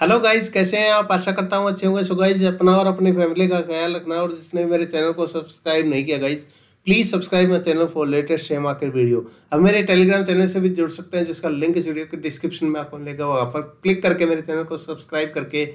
hello guys कैसे हैं आप आशा करता हूँ अच्छे होंगे सो गाइज अपना और अपनी फैमिली का ख्याल रखना और जिसने मेरे चैनल को सब्सक्राइब नहीं किया guys please subscribe my channel for latest share market video अब मेरे टेलीग्राम चैनल से भी जुड़ सकते हैं जिसका लिंक इस वीडियो के डिस्क्रिप्शन में आपको मिलेगा वहाँ पर क्लिक करके मेरे चैनल को सब्सक्राइब करके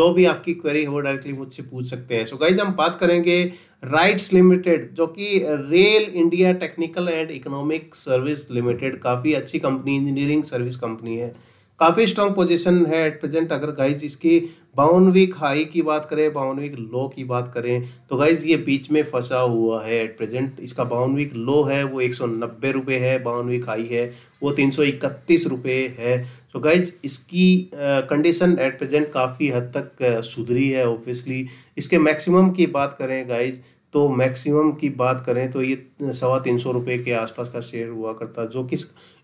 जो भी आपकी क्वेरी है वो डायरेक्टली मुझसे पूछ सकते हैं सो गाइज हम बात करेंगे राइट्स लिमिटेड जो कि Rail India Technical and Economic Service Limited काफ़ी अच्छी कंपनी इंजीनियरिंग सर्विस कंपनी है काफ़ी स्ट्रांग पोजीशन है एट प्रेजेंट अगर गाइज इसकी बाउन वीक हाई की बात करें बाउन वीक लो की बात करें तो गाइज ये बीच में फंसा हुआ है एट प्रेजेंट इसका बाउन वीक लो है वो एक सौ नब्बे रुपये है बाउन वीक हाई है वो तीन सौ इकतीस रुपये है तो so गाइज इसकी कंडीशन एट प्रेजेंट काफ़ी हद तक सुधरी है ऑब्वियसली इसके मैक्सिमम की बात करें गाइज तो मैक्सिमम की बात करें तो ये सवा तीन सौ रुपये के आसपास का शेयर हुआ करता जो कि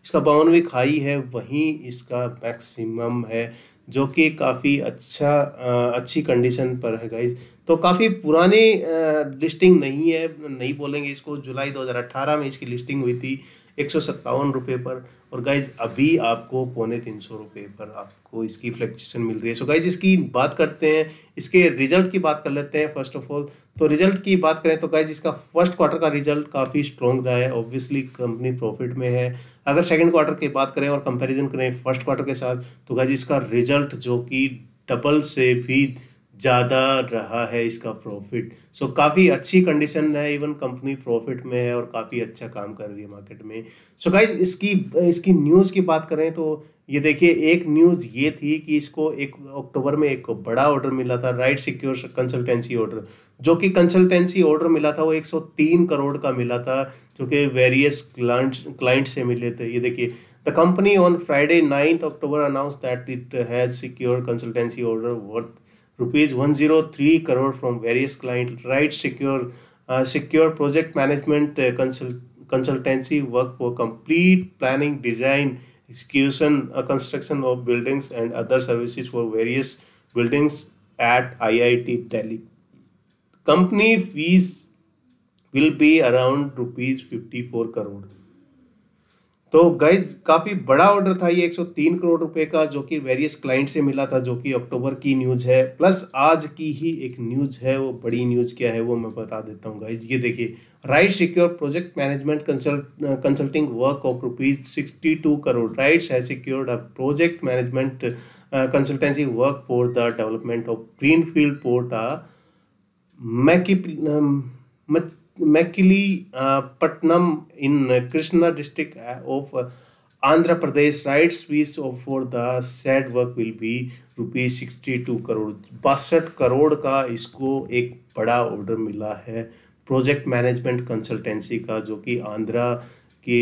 इसका बावनवे खाई है वहीं इसका मैक्सिमम है जो कि काफ़ी अच्छा अच्छी कंडीशन पर है गाइज तो काफ़ी पुरानी लिस्टिंग नहीं है नहीं बोलेंगे इसको जुलाई 2018 में इसकी लिस्टिंग हुई थी एक सौ सत्तावन रुपये पर और गाइज अभी आपको पौने तीन सौ रुपये पर आपको इसकी फ्लैक्चुएसन मिल रही है सो so गाइज इसकी बात करते हैं इसके रिजल्ट की बात कर लेते हैं फर्स्ट ऑफ ऑल तो रिजल्ट की बात करें तो गाइज इसका फर्स्ट क्वार्टर का रिजल्ट काफ़ी स्ट्रॉन्ग रहा है ऑब्वियसली कंपनी प्रॉफिट में है अगर सेकेंड क्वार्टर की बात करें और कंपेरिजन करें फर्स्ट क्वार्टर के साथ तो गाइज इसका रिजल्ट जो कि डबल से भी ज़्यादा रहा है इसका प्रॉफिट सो so, काफ़ी अच्छी कंडीशन है इवन कंपनी प्रॉफिट में है और काफ़ी अच्छा काम कर रही है मार्केट में सो so, गाइज इसकी इसकी न्यूज़ की बात करें तो ये देखिए एक न्यूज़ ये थी कि इसको एक अक्टूबर में एक बड़ा ऑर्डर मिला था राइट सिक्योर कंसल्टेंसी ऑर्डर जो कि कंसल्टेंसी ऑर्डर मिला था वो 103 करोड़ का मिला था जो कि वेरियस क्लाइंट क्लाइंट से मिले थे ये देखिए The company on Friday 9th October announced that it has secured consultancy order worth rupees 103 crore from various client Right, secure uh, secure project management uh, consult, consultancy work for complete planning design execution uh, construction of buildings and other services for various buildings at IIT Delhi company fees will be around rupees 54 crore तो guys काफ़ी बड़ा order था ये 103 करोड़ रुपए का जो कि various client से मिला था जो कि अक्टूबर की न्यूज़ है प्लस आज की ही एक न्यूज़ है वो बड़ी न्यूज़ क्या है वो मैं बता देता हूँ गाइज ये देखिए right secure project management consult consulting work of rupees sixty two crore right है secured a project management consultancy work for the development of green field port मैकी Machilipatnam in Krishna district of Andhra Pradesh right स्वीस fees for the work will will be rupees sixty two crore बासठ करोड़ का इसको एक बड़ा order मिला है प्रोजेक्ट मैनेजमेंट कंसल्टेंसी का जो कि आंध्रा के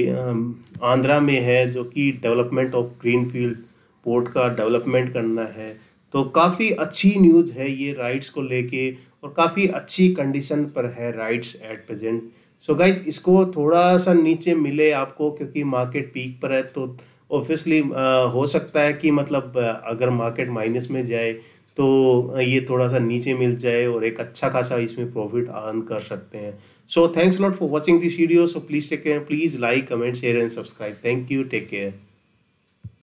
आंध्रा में है जो कि development of green field port का डेवलपमेंट करना है तो काफ़ी अच्छी न्यूज़ है ये राइट्स को लेके और काफ़ी अच्छी कंडीशन पर है RITES at present so guys इसको थोड़ा सा नीचे मिले आपको क्योंकि मार्केट पीक पर है तो ऑब्वियसली हो सकता है कि मतलब अगर मार्केट माइनस में जाए तो ये थोड़ा सा नीचे मिल जाए और एक अच्छा खासा इसमें प्रॉफिट अर्न कर सकते हैं so thanks not for watching this video so please take care please like comment share and subscribe thank you take care